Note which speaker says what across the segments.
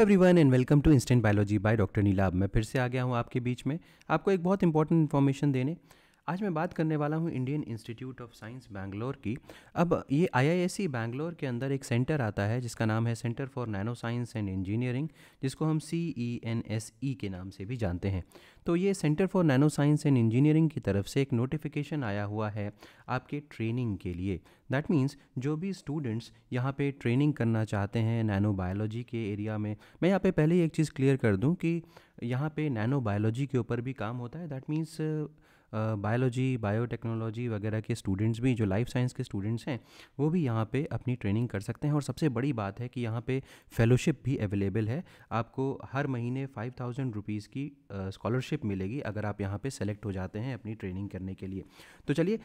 Speaker 1: Every everyone and welcome to instant biology by doctor Neelab मैं फिर से आ गया हूँ आपके बीच में आपको एक बहुत इंपॉर्टेंट इन्फॉर्मेशन देने आज मैं बात करने वाला हूँ Indian Institute of Science Bangalore की अब ये आई बैंगलोर e के अंदर एक सेंटर आता है जिसका नाम है centre for nano science and engineering जिसको हम सी ई एन एस ई के नाम से भी जानते हैं तो ये centre for nano science and engineering की तरफ से एक नोटिफिकेशन आया हुआ है आपके ट्रेनिंग के लिए दैट मीन्स जो भी स्टूडेंट्स यहाँ पे ट्रेनिंग करना चाहते हैं नैनो बायोलॉजी के एरिया में मैं यहाँ पे पहले ही एक चीज़ क्लियर कर दूँ कि यहाँ पे नैनो बायोलॉजी के ऊपर भी काम होता है दैट मीन्स बायोलॉजी बायोटेक्नोलॉजी वगैरह के स्टूडेंट्स भी जो लाइफ साइंस के स्टूडेंट्स हैं वो भी यहाँ पे अपनी ट्रेनिंग कर सकते हैं और सबसे बड़ी बात है कि यहाँ पे फेलोशिप भी अवेलेबल है आपको हर महीने फाइव थाउजेंड रुपीज़ की स्कॉलरशिप मिलेगी अगर आप यहाँ पर सेलेक्ट हो जाते हैं अपनी ट्रेनिंग करने के लिए तो चलिए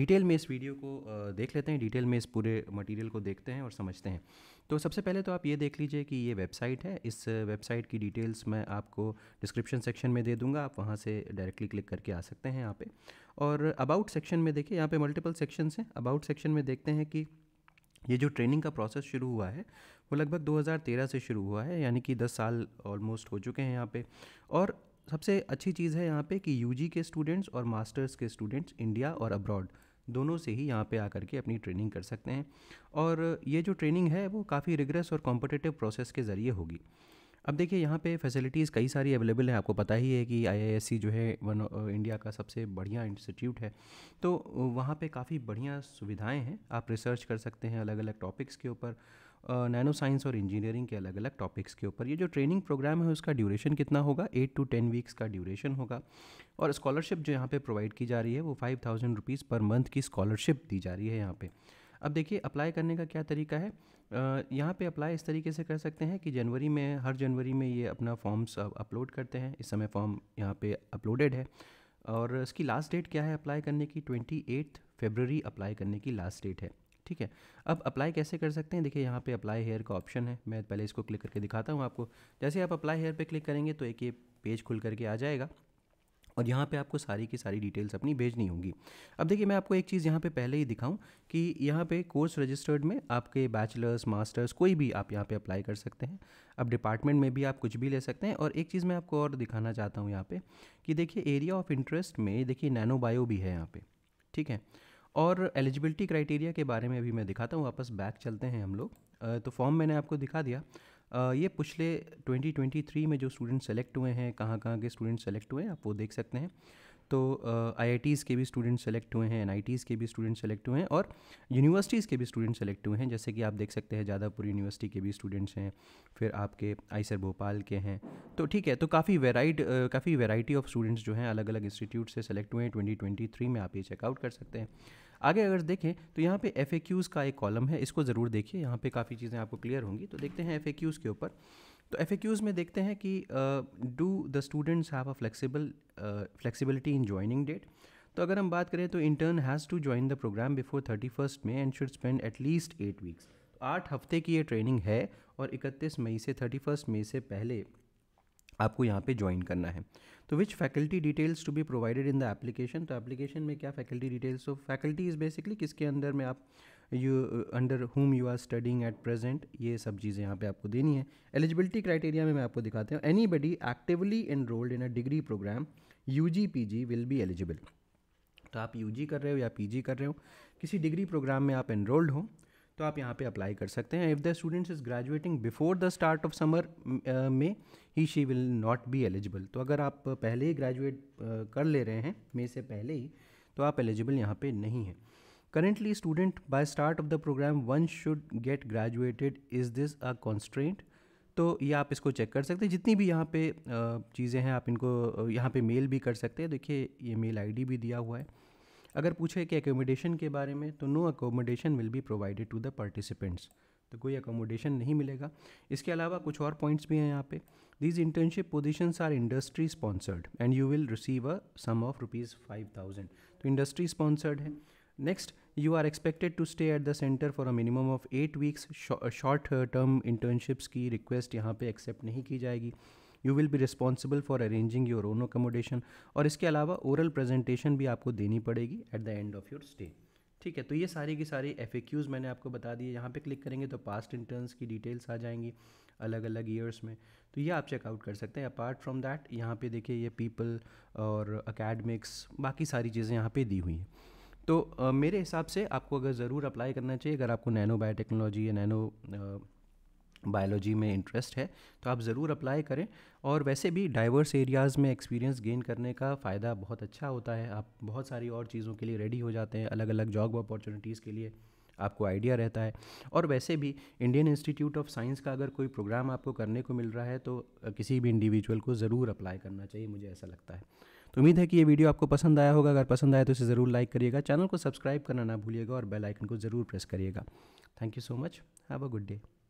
Speaker 1: डिटेल में इस वीडियो को देख लेते हैं डिटेल में इस पूरे मटीरियल को देखते हैं और समझते हैं तो सबसे पहले तो आप ये देख लीजिए कि ये वेबसाइट है इस वेबसाइट की डिटेल्स मैं आपको डिस्क्रिप्शन सेक्शन में दे दूंगा आप वहाँ से डायरेक्टली क्लिक करके आ सकते हैं यहाँ पे और अबाउट सेक्शन में देखिए यहाँ पे मल्टीपल सेक्शन हैं अबाउट सेक्शन में देखते हैं कि ये जो ट्रेनिंग का प्रोसेस शुरू हुआ है वो लगभग 2013 से शुरू हुआ है यानी कि 10 साल ऑलमोस्ट हो चुके हैं यहाँ पे और सबसे अच्छी चीज़ है यहाँ पे कि यूजी के स्टूडेंट्स और मास्टर्स के स्टूडेंट्स इंडिया और अब्रॉड दोनों से ही यहाँ पे आकर के अपनी ट्रेनिंग कर सकते हैं और ये जो ट्रेनिंग है वो काफ़ी रिग्रेस और कॉम्पटेटिव प्रोसेस के ज़रिए होगी अब देखिए यहाँ पे फैसिलिटीज़ कई सारी अवेलेबल है आपको पता ही है कि आईआईएससी जो है वन इंडिया का सबसे बढ़िया इंस्टीट्यूट है तो वहाँ पे काफ़ी बढ़िया सुविधाएं हैं आप रिसर्च कर सकते हैं अलग अलग टॉपिक्स के ऊपर नैनो साइंस और इंजीनियरिंग के अलग अलग टॉपिक्स के ऊपर ये जो ट्रेनिंग प्रोग्राम है उसका ड्यूरेशन कितना होगा एट टू टेन वीक्स का ड्यूरेशन होगा और स्कॉलरशिप जो यहाँ पे प्रोवाइड की जा रही है वो five thousand rupees per month की स्कॉलरशिप दी जा रही है यहाँ पे अब देखिए अप्लाई करने का क्या तरीका है यहाँ पे अप्लाई इस तरीके से कर सकते हैं कि जनवरी में हर जनवरी में ये अपना फॉर्म्स अपलोड करते हैं इस समय फॉर्म यहाँ पे अपलोडेड है और इसकी लास्ट डेट क्या है अप्लाई करने की ट्वेंटी एट्थ अप्लाई करने की लास्ट डेट है ठीक है अब अप्लाई कैसे कर सकते हैं देखिए यहाँ पे अप्लाई हेयर का ऑप्शन है मैं पहले इसको क्लिक करके दिखाता हूँ आपको जैसे आप अप्लाई हेयर पे क्लिक करेंगे तो एक ये पेज खुल करके आ जाएगा और यहाँ पे आपको सारी की सारी डिटेल्स अपनी भेजनी होंगी अब देखिए मैं आपको एक चीज़ यहाँ पे पहले ही दिखाऊं कि यहाँ पे कोर्स रजिस्टर्ड में आपके बैचलर्स मास्टर्स कोई भी आप यहाँ पे अप्लाई कर सकते हैं अब डिपार्टमेंट में भी आप कुछ भी ले सकते हैं और एक चीज़ मैं आपको और दिखाना चाहता हूँ यहाँ पर कि देखिए एरिया ऑफ इंटरेस्ट में देखिए नैनो बायो भी है यहाँ पर ठीक है और एलिजिबिलिटी क्राइटेरिया के बारे में अभी मैं दिखाता हूँ वापस बैक चलते हैं हम लोग तो फॉर्म मैंने आपको दिखा दिया ये पिछले 2023 में जो स्टूडेंट सेलेक्ट हुए हैं कहाँ कहाँ के स्टूडेंट सेलेक्ट हुए हैं आप वो देख सकते हैं तो आई के भी स्टूडेंट सेलेक्ट हुए हैं एन के भी स्टूडेंट सेलेक्ट हुए हैं और यूनिवर्सिटीज़ के भी स्टूडेंट सेलेक्ट हुए हैं जैसे कि आप देख सकते हैं जादापुर यूनिवर्सिटी के भी स्टूडेंट्स हैं फिर आपके आईसर भोपाल के हैं तो ठीक है तो काफ़ी वेराइट काफ़ी वेराइटी ऑफ स्टूडेंट्स जो हैं अलग अलग इंस्टीट्यूट से सेलेक्ट हुए हैं ट्वेंटी में आप ये चेकआउट कर सकते हैं आगे अगर देखें तो यहाँ पे एफ का एक कॉलम है इसको ज़रूर देखिए यहाँ पे काफ़ी चीज़ें आपको क्लियर होंगी तो देखते हैं एफ के ऊपर तो एफ में देखते हैं कि do the students have a flexible flexibility in joining date तो अगर हम बात करें तो intern has to join the program before thirty first May and should spend at least eight weeks आठ हफ्ते की ये ट्रेनिंग है और इकतीस मई से थर्टी फर्स्ट मई से पहले आपको यहाँ पे ज्वाइन करना है तो which faculty details to be provided in the application तो एप्लीकेशन में क्या फैकल्टी डिटेल्स तो फैकल्टी इज़ बेसिकली किसके अंदर में आप you under whom you are studying at present ये सब चीज़ें यहाँ पे आपको देनी है एलिजिबिलिटी क्राइटेरिया में मैं आपको दिखाते हैं anybody actively enrolled in a degree program U G P G will be eligible तो आप यू जी कर रहे हो या पी जी कर रहे हो किसी डिग्री प्रोग्राम में आप एनरोल्ड हो तो आप यहाँ पे अप्लाई कर सकते हैं if the students is graduating before the start of summer में ही she will not be eligible तो अगर आप पहले ही ग्रेजुएट uh, कर ले रहे हैं मे से पहले ही तो आप एलिजिबल यहाँ पे नहीं हैं Currently, student by start of the program one should get graduated. Is this a constraint? तो ये आप इसको चेक कर सकते हैं जितनी भी यहाँ पे चीज़ें हैं आप इनको यहाँ पे मेल भी कर सकते हैं देखिए ये मेल आईडी भी दिया हुआ है अगर पूछे कि एकोमोडेशन के बारे में तो no accommodation will be provided to the participants तो कोई एकोमोडेशन नहीं मिलेगा इसके अलावा कुछ और पॉइंट्स भी हैं यहाँ पे these internship positions are industry sponsored and you will receive a sum of rupees five thousand तो इंडस्ट्री स्पॉन्सर्ड है Next, you are expected to stay at the center for a minimum of eight weeks. Uh, short uh, term internships की request यहाँ पे accept नहीं की जाएगी you will be responsible for arranging your own accommodation और इसके अलावा oral presentation भी आपको देनी पड़ेगी at the end of your stay ठीक है तो ये सारी की सारी एफ मैंने आपको बता दिए यहाँ पे क्लिक करेंगे तो पास्ट इंटर्न्स की डिटेल्स आ जाएंगी अलग अलग ईयर्स में तो ये आप चेकआउट कर सकते हैं अपार्ट फ्रॉम दैट यहाँ पे देखिए ये पीपल और अकेडमिक्स बाकी सारी चीज़ें यहाँ पे दी हुई हैं तो आ, मेरे हिसाब से आपको अगर ज़रूर अप्लाई करना चाहिए अगर आपको नैनो बायोटेक्नोलॉजी या नैनो बायोलॉजी में इंटरेस्ट है तो आप ज़रूर अप्लाई करें और वैसे भी डाइवर्स एरियाज़ में एक्सपीरियंस गेन करने का फ़ायदा बहुत अच्छा होता है आप बहुत सारी और चीज़ों के लिए रेडी हो जाते हैं अलग अलग जॉब अपॉर्चुनिटीज़ के लिए आपको आइडिया रहता है और वैसे भी इंडियन इंस्टीट्यूट ऑफ साइंस का अगर कोई प्रोग्राम आपको करने को मिल रहा है तो किसी भी इंडिविजुअल को ज़रूर अप्लाई करना चाहिए मुझे ऐसा लगता है तो उम्मीद है कि ये वीडियो आपको पसंद आया होगा अगर पसंद आया तो इसे ज़रूर लाइक करिएगा चैनल को सब्सक्राइब करना ना भूलिएगा और बेल आइकन को ज़रूर प्रेस करिएगा thank you so much have a good day